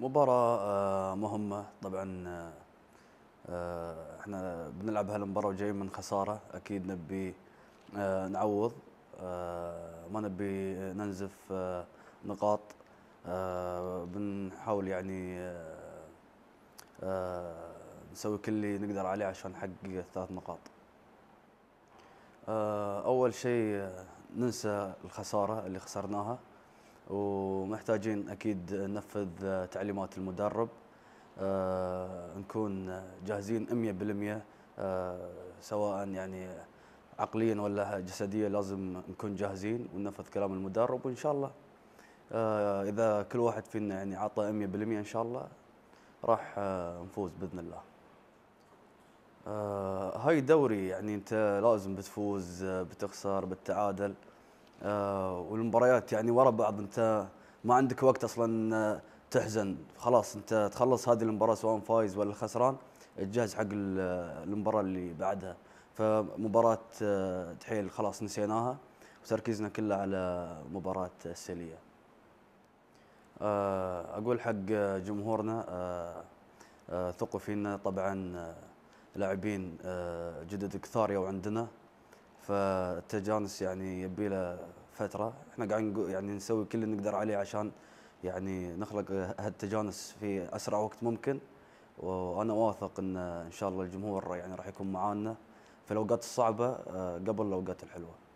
مباراة آه، مهمة طبعا آه، آه، احنا بنلعب هالمباراة وجايين من خسارة اكيد نبي نعوض ما نبي ننزف نقاط بنحاول يعني نسوي كل اللي نقدر عليه عشان نحقق الثلاث نقاط اول شيء ننسى الخسارة اللي خسرناها ومحتاجين اكيد ننفذ آه، تعليمات المدرب آه، نكون جاهزين 100% آه، سواء يعني عقليا ولا جسديا لازم نكون جاهزين وننفذ كلام المدرب وان شاء الله اذا كل واحد فينا يعني عطى 100% ان شاء الله راح نفوز باذن الله هاي دوري يعني انت لازم بتفوز بتخسر بتتعادل آه، والمباريات يعني ورا بعض انت ما عندك وقت اصلا آه، تحزن خلاص انت تخلص هذه المباراه سواء فايز ولا خسران تجهز حق آه، المباراه اللي بعدها فمباراه تحيل خلاص نسيناها وتركيزنا كله على مباراه السيليه اقول حق جمهورنا ثقوا فينا طبعا لاعبين جدد كثار يو عندنا فالتجانس يعني يبي له فتره احنا قاعدين يعني نسوي كل اللي نقدر عليه عشان يعني نخلق هالتجانس في اسرع وقت ممكن وانا واثق ان ان شاء الله الجمهور يعني راح يكون معانا في الاوقات الصعبه آه، قبل الاوقات الحلوه